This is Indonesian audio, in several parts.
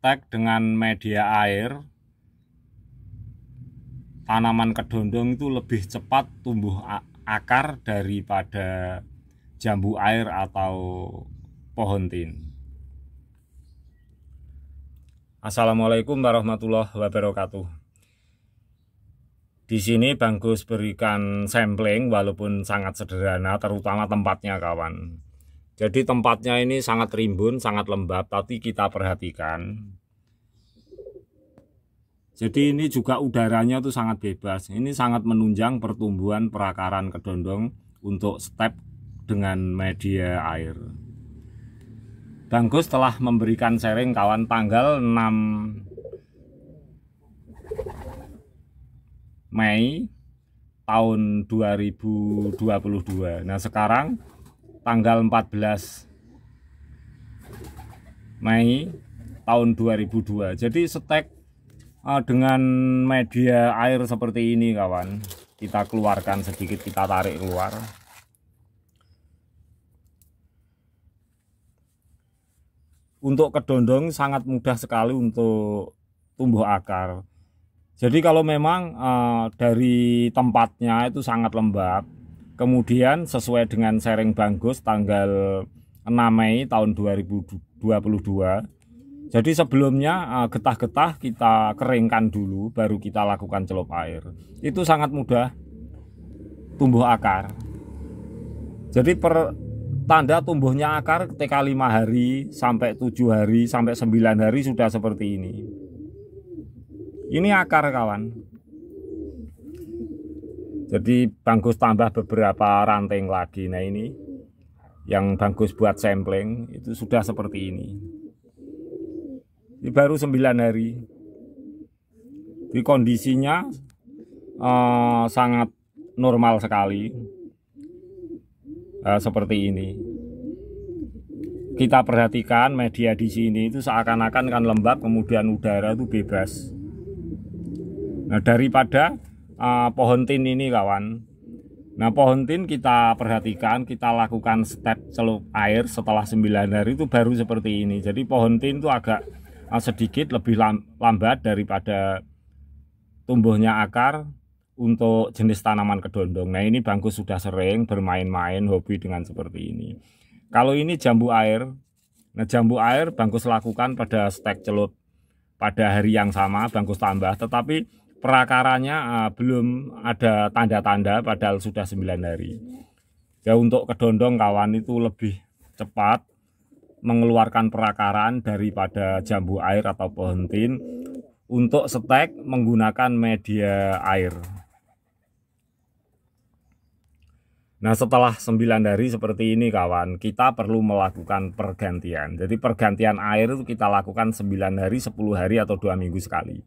tag dengan media air tanaman kedondong itu lebih cepat tumbuh akar daripada jambu air atau pohon tin. Assalamualaikum warahmatullahi wabarakatuh. Di sini Bang Gus berikan sampling walaupun sangat sederhana terutama tempatnya kawan. Jadi tempatnya ini sangat rimbun, sangat lembab, tapi kita perhatikan. Jadi ini juga udaranya tuh sangat bebas. Ini sangat menunjang pertumbuhan perakaran kedondong untuk step dengan media air. Bangkus telah memberikan sharing kawan tanggal 6 Mei tahun 2022. Nah, sekarang tanggal 14 Mei tahun 2002 jadi setek eh, dengan media air seperti ini kawan kita keluarkan sedikit kita tarik keluar untuk kedondong sangat mudah sekali untuk tumbuh akar jadi kalau memang uh, dari tempatnya itu sangat lembab Kemudian sesuai dengan sharing bangkus tanggal 6 Mei tahun 2022. Jadi sebelumnya eh, getah-getah kita keringkan dulu baru kita lakukan celup air. Itu sangat mudah tumbuh akar. Jadi per tanda tumbuhnya akar ketika 5 hari sampai 7 hari sampai 9 hari sudah seperti ini. Ini akar kawan. Jadi bagus tambah beberapa ranting lagi. Nah ini yang bagus buat sampling itu sudah seperti ini. Ini baru 9 hari. Di kondisinya eh, sangat normal sekali. Eh, seperti ini. Kita perhatikan media di sini itu seakan-akan kan lembab kemudian udara itu bebas. Nah daripada uh, pohon tin ini kawan Nah pohon tin kita perhatikan kita lakukan step celup air setelah 9 hari itu baru seperti ini jadi pohon tin itu agak uh, sedikit lebih lambat daripada tumbuhnya akar untuk jenis tanaman kedondong Nah ini bangku sudah sering bermain-main hobi dengan seperti ini kalau ini jambu air Nah jambu air bangkus lakukan pada stek celup pada hari yang sama bangkus tambah tetapi Prakaranya uh, ah, belum ada tanda-tanda padahal sudah 9 hari. Ya untuk kedondong kawan itu lebih cepat mengeluarkan perakaran daripada jambu air atau pohon tin untuk stek menggunakan media air. Nah setelah 9 hari seperti ini kawan kita perlu melakukan pergantian Jadi pergantian air itu kita lakukan 9 hari, 10 hari atau dua minggu sekali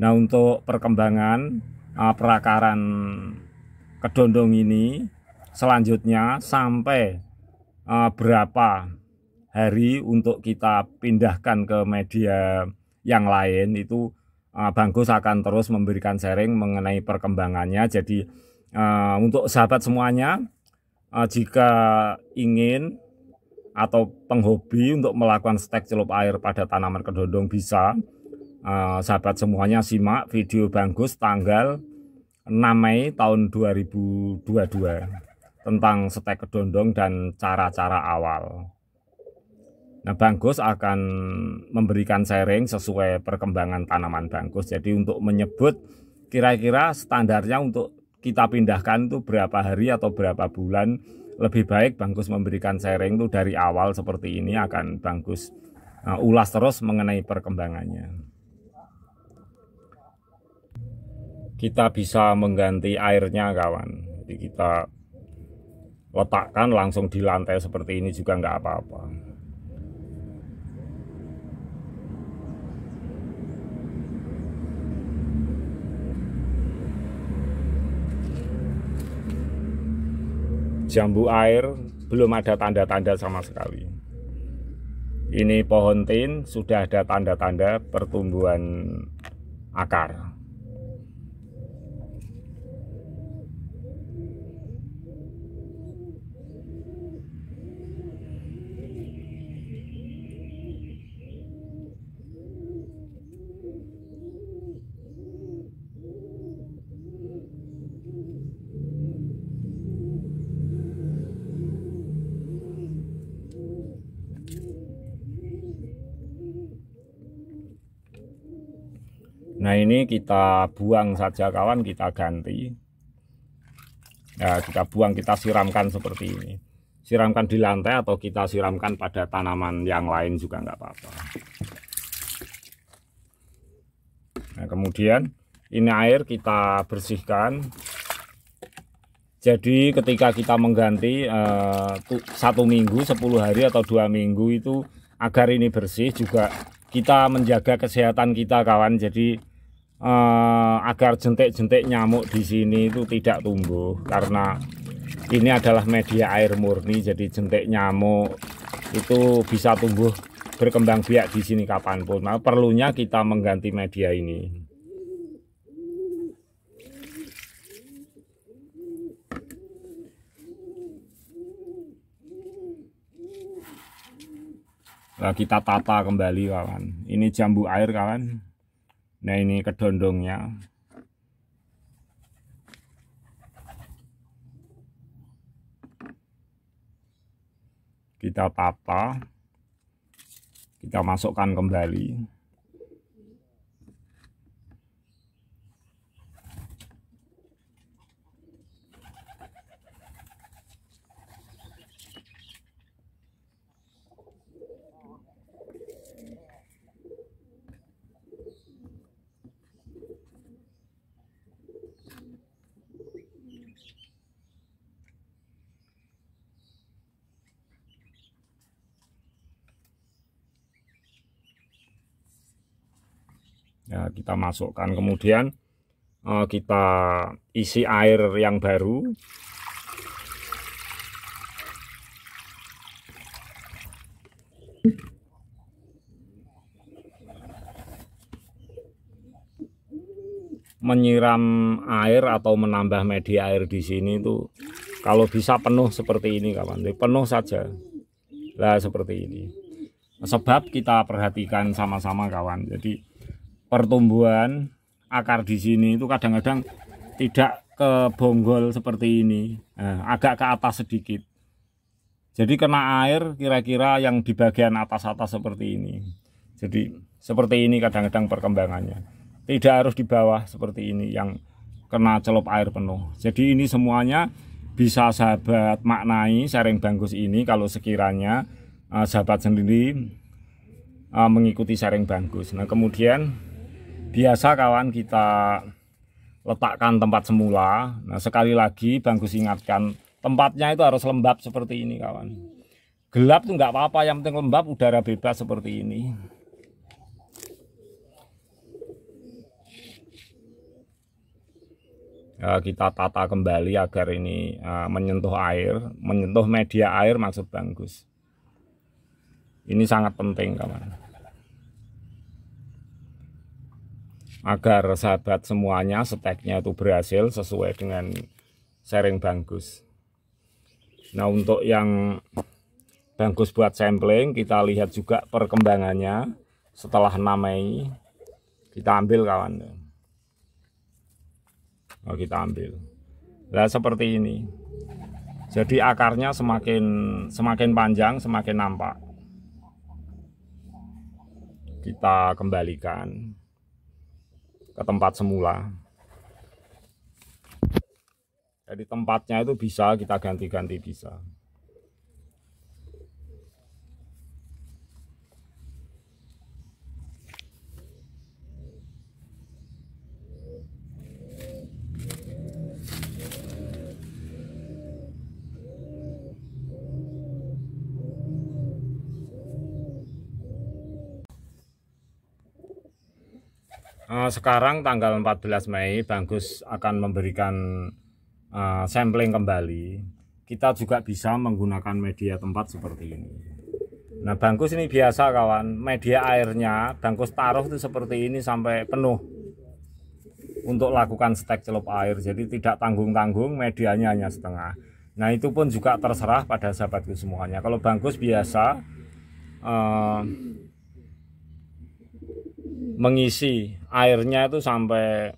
Nah untuk perkembangan uh, perakaran kedondong ini selanjutnya sampai uh, berapa hari untuk kita pindahkan ke media yang lain itu uh, Bangkus akan terus memberikan sharing mengenai perkembangannya. Jadi uh, untuk sahabat semuanya uh, jika ingin atau penghobi untuk melakukan stek celup air pada tanaman kedondong bisa Eh, sahabat semuanya simak video Bang tanggal 6 Mei tahun 2022 tentang setek kedondong dan cara-cara awal. Nah, Bang akan memberikan sharing sesuai perkembangan tanaman Bang Jadi untuk menyebut kira-kira standarnya untuk kita pindahkan itu berapa hari atau berapa bulan lebih baik Bang memberikan sharing itu dari awal seperti ini akan Bang nah, eh, ulas terus mengenai perkembangannya. kita bisa mengganti airnya kawan jadi kita letakkan langsung di lantai seperti ini juga nggak apa-apa jambu air belum ada tanda-tanda sama sekali ini pohon tin sudah ada tanda-tanda pertumbuhan akar Nah ini kita buang saja kawan, kita ganti. Ya, kita buang, kita siramkan seperti ini. Siramkan di lantai atau kita siramkan pada tanaman yang lain juga nggak apa-apa. Nah kemudian ini air kita bersihkan. Jadi ketika kita mengganti eh, satu minggu, 10 hari atau dua minggu itu agar ini bersih juga kita menjaga kesehatan kita kawan. Jadi eh, agar jentik-jentik nyamuk di sini itu tidak tumbuh karena ini adalah media air murni jadi jentik nyamuk itu bisa tumbuh berkembang biak di sini kapanpun. Nah, perlunya kita mengganti media ini. Nah, kita tata kembali kawan. Ini jambu air kawan. Nah ini kedondongnya. Kita tata. Kita masukkan kembali. ya, kita masukkan kemudian uh, kita isi air yang baru menyiram air atau menambah media air di sini itu kalau bisa penuh seperti ini kawan penuh saja lah seperti ini sebab kita perhatikan sama-sama kawan jadi pertumbuhan akar di sini itu kadang-kadang tidak ke bonggol seperti ini nah, agak ke atas sedikit jadi kena air kira-kira yang di bagian atas-atas seperti ini jadi seperti ini kadang-kadang perkembangannya tidak harus di bawah seperti ini yang kena celup air penuh jadi ini semuanya bisa sahabat maknai sharing bangkus ini kalau sekiranya eh, sahabat sendiri eh, mengikuti sharing bangkus nah kemudian biasa kawan kita letakkan tempat semula. Nah, sekali lagi bagus ingatkan, tempatnya itu harus lembab seperti ini, kawan. Gelap tuh nggak apa-apa, yang penting lembab, udara bebas seperti ini. Ya, kita tata kembali agar ini eh, menyentuh air, menyentuh media air maksud bagus Ini sangat penting, kawan. agar sahabat semuanya steknya itu berhasil sesuai dengan sharing bangkus nah untuk yang bangkus buat sampling kita lihat juga perkembangannya setelah 6 Mei kita ambil kawan oh, kita ambil nah seperti ini jadi akarnya semakin semakin panjang semakin nampak kita kembalikan ke tempat semula. Jadi tempatnya itu bisa kita ganti-ganti bisa. Eh, sekarang tanggal 14 Mei bangkus akan memberikan uh, sampling kembali kita juga bisa menggunakan media tempat seperti ini nah bangkus ini biasa kawan media airnya bangkus taruh itu seperti ini sampai penuh untuk lakukan stek celup air jadi tidak tanggung-tanggung medianya hanya setengah nah itu pun juga terserah pada sahabatku semuanya kalau bangkus biasa uh, mengisi airnya itu sampai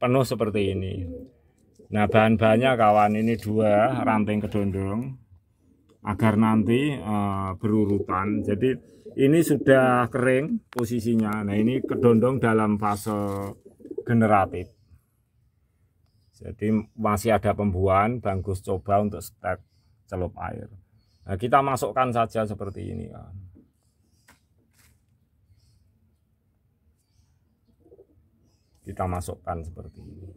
penuh seperti ini. Nah bahan-bahannya kawan ini dua ranting kedondong agar nanti uh, berurutan. Jadi ini sudah kering posisinya. Nah ini kedondong dalam fase generatif. Jadi masih ada pembuahan, Bang coba untuk stek celup air. Nah, kita masukkan saja seperti ini kan. kita masukkan seperti ini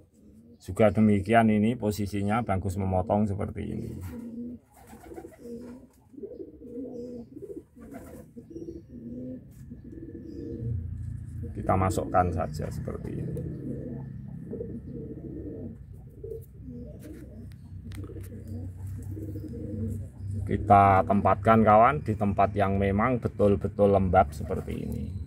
juga demikian ini posisinya bangkus memotong seperti ini kita masukkan saja seperti ini kita tempatkan kawan di tempat yang memang betul-betul lembab seperti ini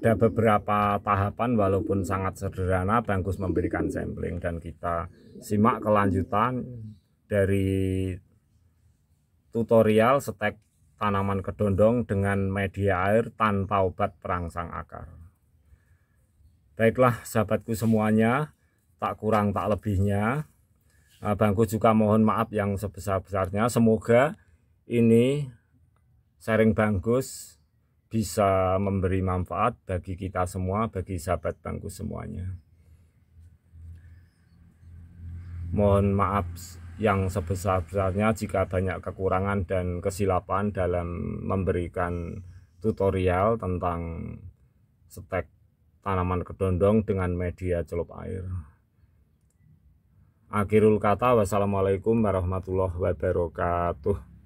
ada beberapa tahapan walaupun sangat sederhana Bangkus memberikan sampling dan kita simak kelanjutan dari tutorial setek tanaman kedondong dengan media air tanpa obat perangsang akar. Baiklah sahabatku semuanya, tak kurang tak lebihnya. Eh, bangku juga mohon maaf yang sebesar-besarnya. Semoga ini sharing bangkus bisa memberi manfaat bagi kita semua, bagi sahabat bangku semuanya. Mohon maaf yang sebesar-besarnya jika banyak kekurangan dan kesilapan dalam memberikan tutorial tentang stek tanaman kedondong dengan media celup air. Akhirul kata, wassalamualaikum warahmatullahi wabarakatuh.